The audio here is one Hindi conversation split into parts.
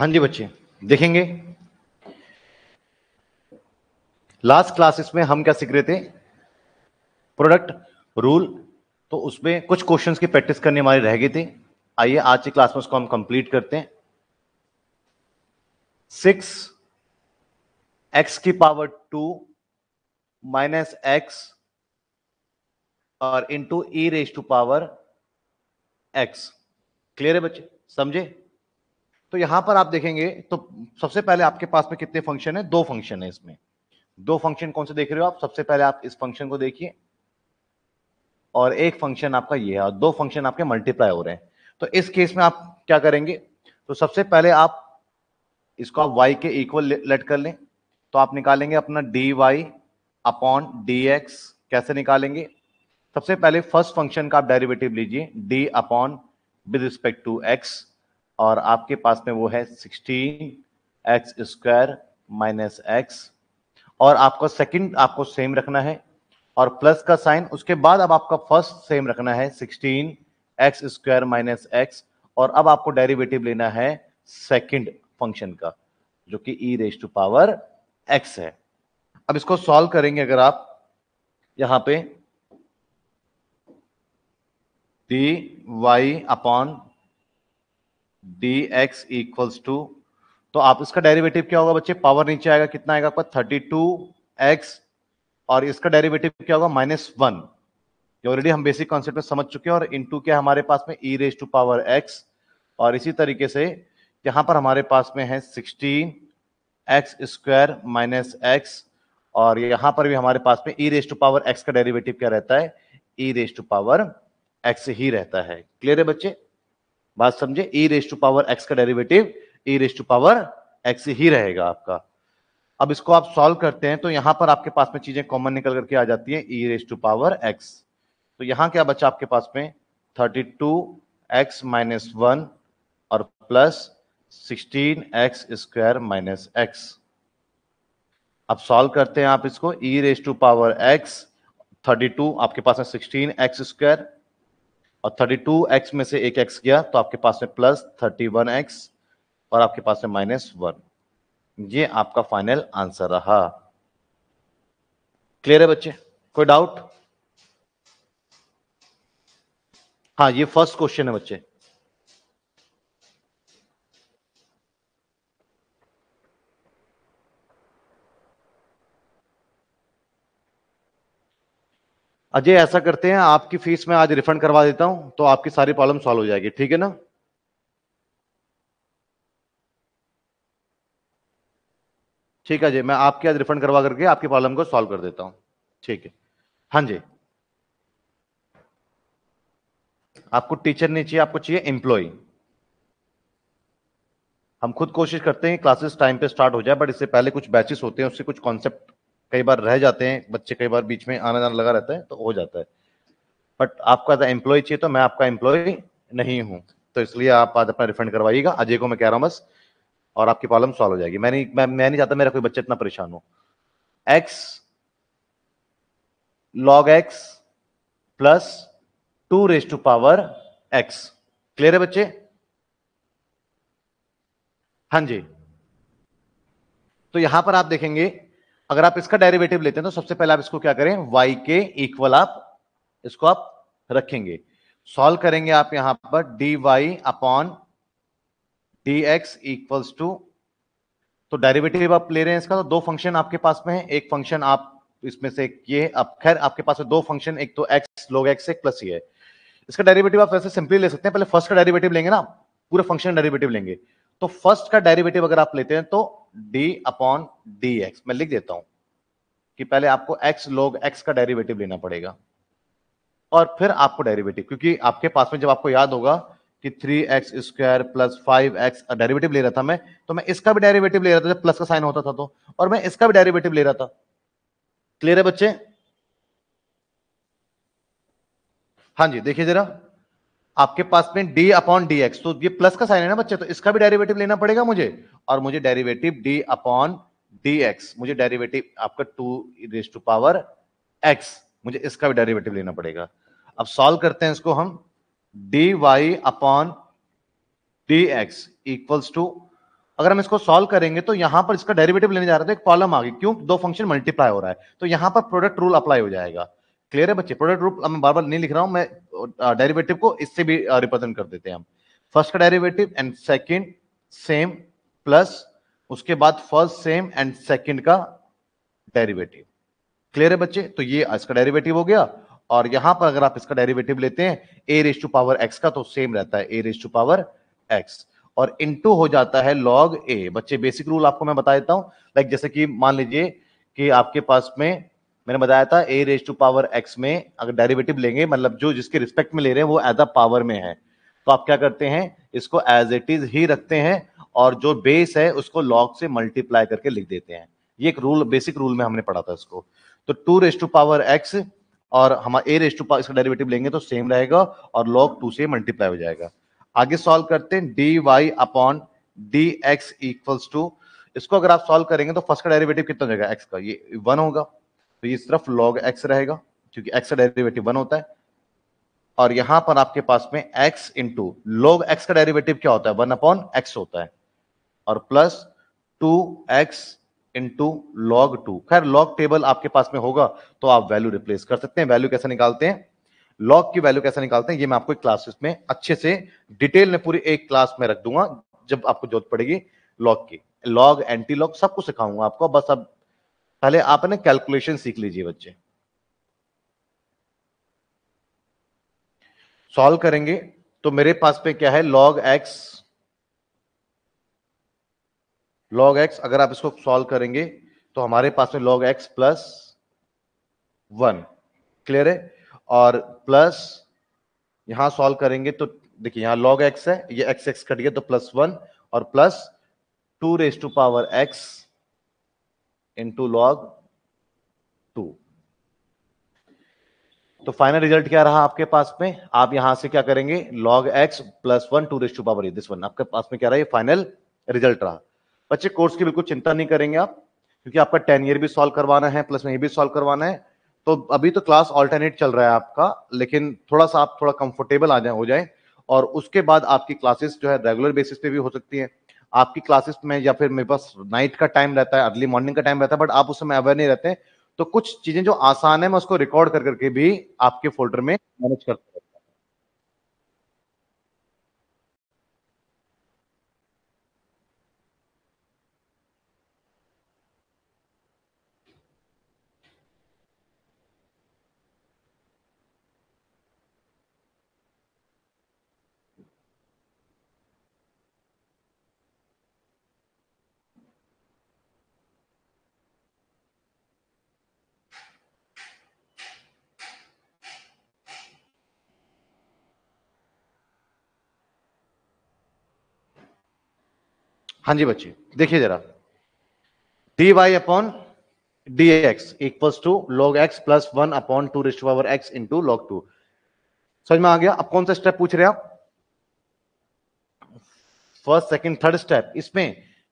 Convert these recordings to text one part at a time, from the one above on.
हाँ जी बच्चे देखेंगे लास्ट क्लासेस में हम क्या सीख रहे थे प्रोडक्ट रूल तो उसमें कुछ क्वेश्चंस की प्रैक्टिस करने हमारे रह गए थे आइए आज की क्लास में उसको हम कंप्लीट करते हैं सिक्स एक्स की पावर टू माइनस एक्स और into e raise to power x clear है बच्चे समझे तो यहां पर आप देखेंगे तो सबसे पहले आपके पास में कितने फंक्शन है दो फंक्शन है इसमें दो फंक्शन कौन से देख रहे हो आप सबसे पहले आप इस फंक्शन को देखिए और एक फंक्शन आपका ये है और दो फंक्शन आपके मल्टीप्लाई हो रहे हैं तो इस केस में आप क्या करेंगे तो सबसे पहले आप इसको आप y के इक्वल लेट कर लें तो आप निकालेंगे अपना dy वाई अपॉन डी कैसे निकालेंगे सबसे पहले फर्स्ट फंक्शन का आप डेरिवेटिव लीजिए d upon with respect to x और आपके पास में वो है sixteen x square minus x और आपका सेकंड आपको सेम रखना है और प्लस का साइन उसके बाद अब आपका फर्स्ट सेम रखना है sixteen x square minus x और अब आपको डेरिवेटिव लेना है सेकंड फंक्शन का जो कि e raise to power x है अब इसको सॉल्व करेंगे अगर आप यहां पे d y upon d x equals to तो आप इसका डेरिवेटिव क्या होगा बच्चे पावर नीचे आएगा कितना आएगा आपका थर्टी टू एक्स और इसका डेरिवेटिव क्या होगा माइनस वन ये ऑलरेडी हम बेसिक कॉन्सेप्ट में समझ चुके हैं और इन टू क्या हमारे पास में e raise to power x और इसी तरीके से यहाँ पर हमारे पास में है sixteen x square minus x और यहाँ पर भी हमारे पास में e raise to power x का डेरिवेटिव क्या रहता है e raise to power x ही रहता है क्लियर है बच्चे बात समझे e raise to power x का derivative e raise to power x ही रहेगा आपका अब इसको आप सॉल्व करते हैं तो यहां पर आपके पास में चीजें कॉमन निकल करके आ जाती हैं e raise to power x तो यहां क्या बचा आपके पास में thirty two x minus one और plus sixteen x square minus x अब सॉल्व करते हैं आप इसको e raise to power x thirty two आपके पास है सिक्सटीन एक्स स्क्वायर और 32x में से एक एक्स गया तो आपके पास में प्लस 31x और आपके पास में माइनस वन ये आपका फाइनल आंसर रहा क्लियर है बच्चे कोई डाउट हाँ ये फर्स्ट क्वेश्चन है बच्चे अजय ऐसा करते हैं आपकी फीस मैं आज रिफंड करवा देता हूं तो आपकी सारी प्रॉब्लम सॉल्व हो जाएगी ठीक है ना ठीक है जी मैं आपके आज रिफंड करवा करके आपकी प्रॉब्लम को सॉल्व कर देता हूं ठीक है हाँ जी आपको टीचर नहीं चाहिए आपको चाहिए एम्प्लॉय हम खुद कोशिश करते हैं क्लासेस टाइम पे स्टार्ट हो जाए बट इससे पहले कुछ बैचेस होते हैं उससे कुछ कॉन्सेप्ट कई बार रह जाते हैं बच्चे कई बार बीच में आना जाना लगा रहता है तो हो जाता है बट आपका एज एम्प्लॉय चाहिए तो मैं आपका एम्प्लॉय नहीं हूँ तो इसलिए आप आज अपना रिफंड करवाइएगा अजय को मैं कह रहा हूँ बस और आपकी प्रॉब्लम सॉल्व हो जाएगी मैं नहीं मैं, मैं नहीं चाहता मेरा कोई बच्चा इतना परेशान हो x log x plus two raise to power x clear है बच्चे हाँ जी तो यहां पर आप देखेंगे अगर आप इसका डेरिवेटिव लेते हैं तो सबसे पहले आप इसको क्या करें वाई के इक्वल आप इसको आप रखेंगे सॉल्व करेंगे आप यहां पर d y upon d x equals to तो डेरिवेटिव आप ले रहे हैं इसका तो दो फंक्शन आपके पास में है एक फंक्शन आप इसमें से ये अब खैर आपके पास दो फंक्शन एक तो एक्स लोग एक्स एक प्लस ये है इसका डेरिवेटिव आप वैसे सिंपली ले सकते हैं पहले फर्स्ट का डेरिवेटिव लेंगे ना पूरे फंक्शन डेरिवेटिव लेंगे तो फर्स्ट का डेरिवेटिव अगर आप लेते हैं तो d अपॉन डी एक्स मैं लिख देता हूं कि पहले आपको x लोग x का डेरिवेटिव लेना पड़ेगा और फिर आपको डेरिवेटिव क्योंकि आपके पास में जब आपको याद होगा कि three x square plus five x derivative ले रहा था मैं तो मैं इसका भी डेरिवेटिव ले रहा था जब प्लस का साइन होता था तो और मैं इसका भी डेरिवेटिव ले रहा था क्लियर है बच्चे हाँ जी देखिए जरा आपके पास में डी अपॉन डी एक्स तो ये प्लस का साइन है ना बच्चे तो इसका भी डेरिवेटिव लेना पड़ेगा मुझे और मुझे derivative d upon d x मुझे डेरिवेटिव आपका two raise to power x मुझे इसका भी डेरिवेटिव लेना पड़ेगा अब सॉल्व करते हैं इसको हम d y upon d x equals to अगर हम इसको सॉल्व करेंगे तो यहां पर इसका डेरिवेटिव लेने जा रहे थे तो एक कॉलम आ गई क्यों दो फंक्शन मल्टीप्लाई हो रहा है तो यहां पर प्रोडक्ट रूल अप्लाई हो जाएगा क्लियर है बच्चे प्रोडक्ट रूप मैं बार बार नहीं लिख रहा हूं मैं डेरिवेटिव को इससे भी रिप्रेजेंट कर देते हैं हम फर्स्ट का derivative and second same plus उसके बाद फर्स्ट सेम एंड सेकेंड का डेरिवेटिव क्लियर है बच्चे तो ये इसका डेरिवेटिव हो गया और यहां पर अगर आप इसका डेरिवेटिव लेते हैं a raise to power x का तो सेम रहता है a raise to power x और इनटू हो जाता है लॉग ए बच्चे बेसिक रूल आपको मैं बता देता हूं लाइक जैसे कि मान लीजिए कि आपके पास में मैंने बताया था a raise to power x में अगर डेरिवेटिव लेंगे मतलब जो जिसके रिस्पेक्ट में ले रहे हैं वो एज अ पावर में है तो आप क्या करते हैं इसको एज इट इज ही रखते हैं और जो बेस है उसको लॉग से मल्टीप्लाई करके लिख देते हैं ये एक रूल बेसिक रूल में हमने पढ़ा था इसको तो two raise to power x और हम ए रेज टू पावर इसका डेरिवेटिव लेंगे तो सेम रहेगा और लॉग टू से मल्टीप्लाई हो जाएगा आगे सॉल्व करते हैं d y upon d x equals to इसको अगर आप सॉल्व करेंगे तो फर्स्ट का डेरिवेटिव कितना हो जाएगा एक्स का ये वन होगा तो ये सिर्फ लॉग एक्स रहेगा क्योंकि एक्स का डेरिवेटिव वन होता है और यहां पर आपके पास में एक्स इंटू लॉग एक्स का डेरिवेटिव क्या होता है वन अपॉन एक्स होता है और plus two x into log two खैर लॉग टेबल आपके पास में होगा तो आप वैल्यू रिप्लेस कर सकते हैं वैल्यू कैसे निकालते हैं लॉग की वैल्यू कैसे निकालते हैं ये मैं आपको क्लासेस में अच्छे से डिटेल में पूरी एक क्लास में रख दूंगा जब आपको जरूरत पड़ेगी लॉग की लॉग एंटी लॉग सब कुछ सिखाऊंगा आपको बस अब पहले आप ना कैलकुलेशन सीख लीजिए बच्चे सॉल्व करेंगे तो मेरे पास पे क्या है लॉग एक्स लॉग एक्स अगर आप इसको सॉल्व करेंगे तो हमारे पास में log x plus one clear है और प्लस यहां सॉल्व करेंगे तो देखिए यहां लॉग एक्स है ये एक्स एक्स कट गया तो प्लस वन और plus two raise to power x into log two तो फाइनल रिजल्ट क्या रहा आपके पास में आप यहां से क्या करेंगे log x plus one two raise power this one आपके पास में क्या रहा ये फाइनल रिजल्ट रहा बच्चे कोर्स की बिल्कुल चिंता नहीं करेंगे आप क्योंकि आपका टेन ईयर भी सॉल्व करवाना है प्लस में ये भी सॉल्व करवाना है तो अभी तो क्लास ऑल्टरनेट चल रहा है आपका लेकिन थोड़ा सा आप थोड़ा कंफर्टेबल आ जाए हो जाए और उसके बाद आपकी क्लासेस जो है रेगुलर बेसिस पे भी हो सकती है आपकी क्लासेस में या फिर मेरे पास नाइट का टाइम रहता है अर्ली मॉर्निंग का टाइम रहता है बट आप उस समय अवेयर नहीं रहते तो कुछ चीजें जो आसान है मैं उसको रिकॉर्ड कर करके भी आपके फोल्डर में मैनेज करता हूँ हाँ जी बच्चे देखिए जरा d y upon d x equals to log x plus one upon two raise power x two log two समझ में आ गया अब कौन सा स्टेप पूछ रहे आप फर्स्ट सेकंड थर्ड स्टेप इसमें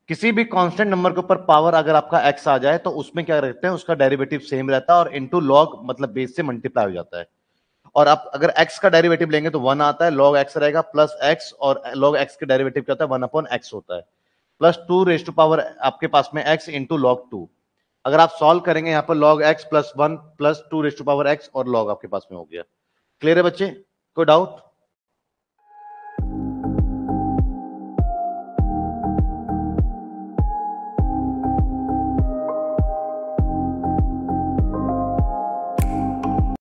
किसी भी कांस्टेंट नंबर के ऊपर पावर अगर आपका एक्स आ जाए तो उसमें क्या रहते हैं उसका डेरिवेटिव सेम रहता है और इनटू लॉग मतलब बेस से मल्टीप्लाई हो जाता है और आप अगर एक्स का डेरिवेटिव लेंगे तो वन आता है लॉग एक्स रहेगा प्लस एक्स और लॉग एक्स के डेरिवेटिव क्या होता है वन अपॉन एक्स होता है plus two raise to power आपके पास में एक्स इंटू लॉग टू अगर आप सॉल्व करेंगे यहाँ पर log x plus one plus two raise to power x और लॉग आपके पास में हो गया क्लियर है बच्चे कोई डाउट